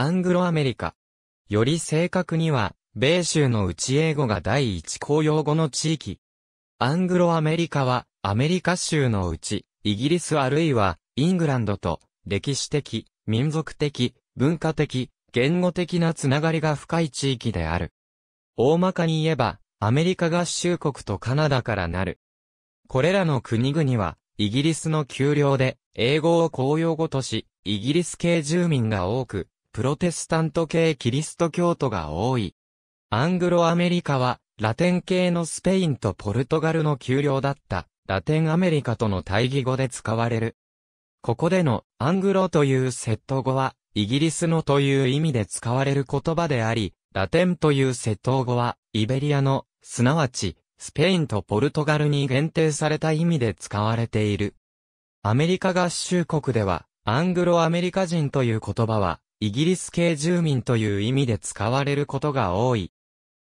アングロアメリカ。より正確には、米州の内英語が第一公用語の地域。アングロアメリカは、アメリカ州のうち、イギリスあるいは、イングランドと、歴史的、民族的、文化的、言語的なつながりが深い地域である。大まかに言えば、アメリカ合衆国とカナダからなる。これらの国々は、イギリスの丘陵で、英語を公用語とし、イギリス系住民が多く、プロテスタント系キリスト教徒が多い。アングロアメリカは、ラテン系のスペインとポルトガルの丘陵だった、ラテンアメリカとの対義語で使われる。ここでの、アングロというセット語は、イギリスのという意味で使われる言葉であり、ラテンというセット語は、イベリアの、すなわち、スペインとポルトガルに限定された意味で使われている。アメリカ合衆国では、アングロアメリカ人という言葉は、イギリス系住民という意味で使われることが多い。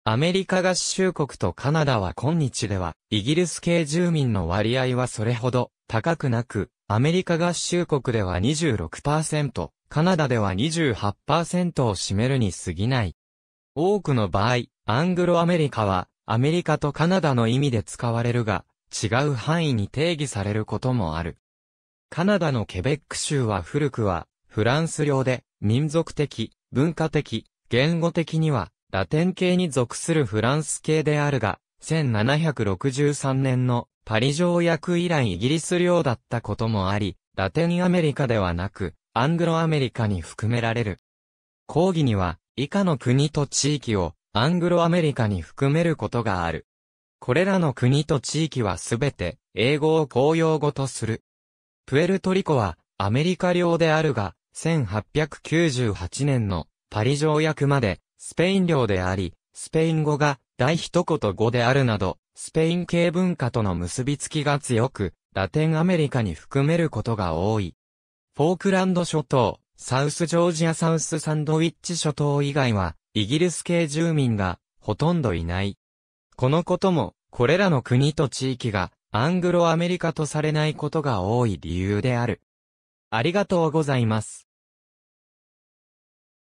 アメリカ合衆国とカナダは今日では、イギリス系住民の割合はそれほど高くなく、アメリカ合衆国では26%、カナダでは28%を占めるに過ぎない。多くの場合、アングロアメリカは、アメリカとカナダの意味で使われるが、違う範囲に定義されることもある。カナダのケベック州は古くは、フランス領で、民族的、文化的、言語的には、ラテン系に属するフランス系であるが、1763年のパリ条約以来イギリス領だったこともあり、ラテンアメリカではなく、アングロアメリカに含められる。講義には、以下の国と地域を、アングロアメリカに含めることがある。これらの国と地域はすべて、英語を公用語とする。プエルトリコは、アメリカ領であるが、1898年のパリ条約までスペイン領であり、スペイン語が大一言語であるなど、スペイン系文化との結びつきが強く、ラテンアメリカに含めることが多い。フォークランド諸島、サウスジョージアサウスサンドウィッチ諸島以外は、イギリス系住民がほとんどいない。このことも、これらの国と地域がアングロアメリカとされないことが多い理由である。ありがとうございます。